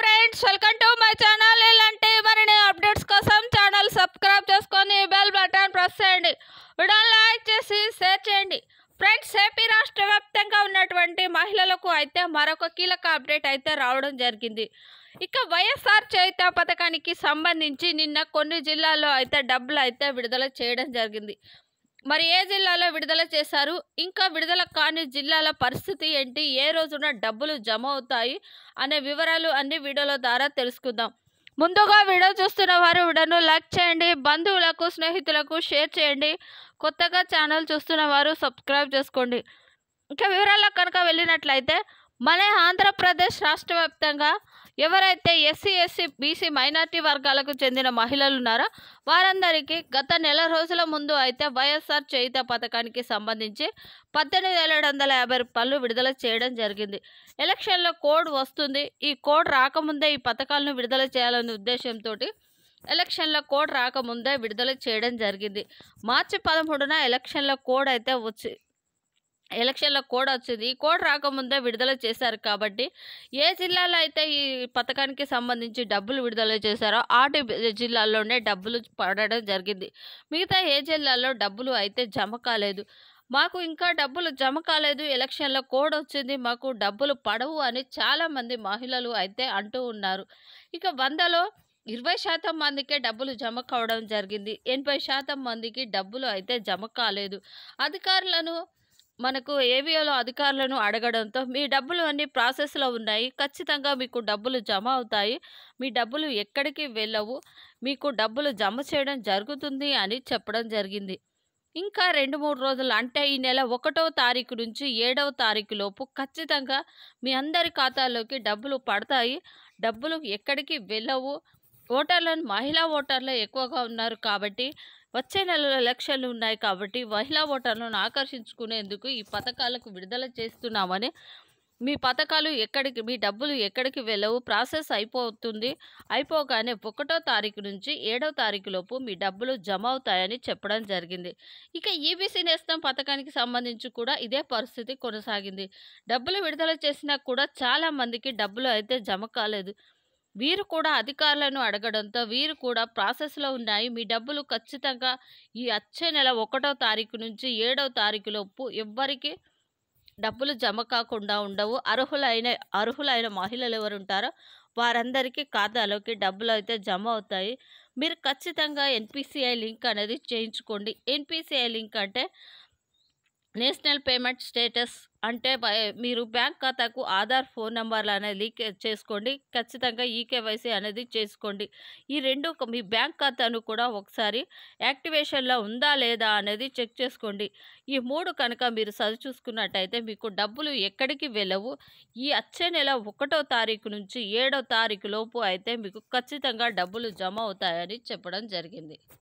friends welcome to my channel ఇలాంటి మరిన్ని updates కోసం ఛానల్ సబ్స్క్రైబ్ చేసుకొని బెల్ బటన్ ప్రెస్ చేయండి వీడియో లైక్ చేసి షేర్ చేయండి ఫ్రెండ్స్ ఏపీ రాష్ట్ర వ్యాప్తంగా ఉన్నటువంటి మహిళలకు అయితే మరొక కీలక అప్డేట్ అయితే రావడం జరిగింది ఇక వైఎస్ఆర్ చేయుత పథకానికి సంబంధించి నిన్న కొన్ని జిల్లాల్లో అయితే డబ్బులు అయితే విడుదల చేయడం జరిగింది మరి ఏ జిల్లాలో విడుదల చేశారు ఇంకా విడుదల కాని జిల్లాల పరిస్థితి ఏంటి ఏ రోజున డబ్బులు జమ అవుతాయి అనే వివరాలు అన్ని వీడియోల ద్వారా తెలుసుకుందాం ముందుగా వీడియో చూస్తున్న వారు వీడియోను లైక్ చేయండి బంధువులకు స్నేహితులకు షేర్ చేయండి కొత్తగా ఛానల్ చూస్తున్న వారు సబ్స్క్రైబ్ చేసుకోండి ఇంకా వివరాలకు కనుక వెళ్ళినట్లయితే మన ఆంధ్రప్రదేశ్ రాష్ట్ర వ్యాప్తంగా ఎవరైతే ఎస్సీ ఎస్సీ బీసీ మైనార్టీ వర్గాలకు చెందిన మహిళలు ఉన్నారో వారందరికీ గత నెల రోజుల ముందు అయితే వైఎస్ఆర్ చేయుత పథకానికి సంబంధించి పద్దెనిమిది వేల ఏడు వందల యాభై రూపాయలు విడుదల చేయడం జరిగింది ఎలక్షన్లో కోడ్ వస్తుంది ఈ కోడ్ రాకముందే ఈ పథకాలను విడుదల చేయాలనే ఉద్దేశంతో ఎలక్షన్లో కోడ్ రాకముందే విడుదల చేయడం జరిగింది మార్చి పదమూడున ఎలక్షన్ల కోడ్ అయితే వచ్చి ఎలక్షన్లో కోడ్ వచ్చింది ఈ కోడ్ రాకముందే విడుదల చేశారు కాబట్టి ఏ జిల్లాలో అయితే ఈ పథకానికి సంబంధించి డబ్బులు విడుదల చేశారో ఆ జిల్లాల్లోనే డబ్బులు పడడం జరిగింది మిగతా ఏ జిల్లాలో డబ్బులు అయితే జమ కాలేదు మాకు ఇంకా డబ్బులు జమ కాలేదు ఎలక్షన్లో కోడ్ వచ్చింది మాకు డబ్బులు పడవు అని చాలామంది మహిళలు అయితే అంటూ ఉన్నారు ఇక వందలో ఇరవై శాతం మందికే డబ్బులు జమ కావడం జరిగింది ఎనభై శాతం మందికి డబ్బులు అయితే జమ కాలేదు అధికారులను మనకు ఏవియోలో అధికారులను అడగడంతో మీ డబ్బులు అన్ని ప్రాసెస్లో ఉన్నాయి ఖచ్చితంగా మీకు డబ్బులు జమ అవుతాయి మీ డబ్బులు ఎక్కడికి వెళ్ళవు మీకు డబ్బులు జమ చేయడం జరుగుతుంది అని చెప్పడం జరిగింది ఇంకా రెండు మూడు రోజులు అంటే ఈ నెల ఒకటో తారీఖు నుంచి ఏడవ తారీఖు లోపు ఖచ్చితంగా మీ అందరి ఖాతాలోకి డబ్బులు పడతాయి డబ్బులు ఎక్కడికి వెళ్ళవు ఓటర్లను మహిళా ఓటర్లు ఎక్కువగా ఉన్నారు కాబట్టి వచ్చే నెలలో ఎలక్షన్లు ఉన్నాయి కాబట్టి మహిళా ఓటర్లను ఆకర్షించుకునేందుకు ఈ పథకాలకు విడుదల చేస్తున్నామని మీ పథకాలు ఎక్కడికి మీ డబ్బులు ఎక్కడికి వెళ్ళవు ప్రాసెస్ అయిపోతుంది అయిపోగానే ఒకటో తారీఖు నుంచి ఏడో తారీఖు లోపు మీ డబ్బులు జమ అవుతాయని చెప్పడం జరిగింది ఇక ఈబీసీ e నేస్తం పథకానికి సంబంధించి కూడా ఇదే పరిస్థితి కొనసాగింది డబ్బులు విడుదల చేసినా కూడా చాలామందికి డబ్బులు అయితే జమ కాలేదు వీరు కూడా అధికారులను అడగడంతో వీరు కూడా ప్రాసెస్లో ఉన్నాయి మీ డబ్బులు ఖచ్చితంగా ఈ వచ్చే నెల ఒకటో తారీఖు నుంచి ఏడవ తారీఖులోపు ఎవ్వరికి డబ్బులు జమ కాకుండా ఉండవు అర్హులైన అర్హులైన మహిళలు ఎవరు ఉంటారో వారందరికీ ఖాతాలోకి డబ్బులు అయితే జమ అవుతాయి మీరు ఖచ్చితంగా ఎన్పిసిఐ లింక్ అనేది చేయించుకోండి ఎన్పిసిఐ లింక్ అంటే నేషనల్ పేమెంట్ స్టేటస్ అంటే మీరు బ్యాంక్ ఖాతాకు ఆధార్ ఫోన్ నెంబర్లు అనేది చేసుకోండి ఖచ్చితంగా ఈకేవైసీ అనేది చేసుకోండి ఈ రెండు మీ బ్యాంక్ ఖాతాను కూడా ఒకసారి యాక్టివేషన్లో ఉందా లేదా అనేది చెక్ చేసుకోండి ఈ మూడు కనుక మీరు సరి చూసుకున్నట్టయితే మీకు డబ్బులు ఎక్కడికి వెళ్ళవు ఈ వచ్చే నెల ఒకటో తారీఖు నుంచి ఏడో తారీఖు లోపు అయితే మీకు ఖచ్చితంగా డబ్బులు జమ అవుతాయని చెప్పడం జరిగింది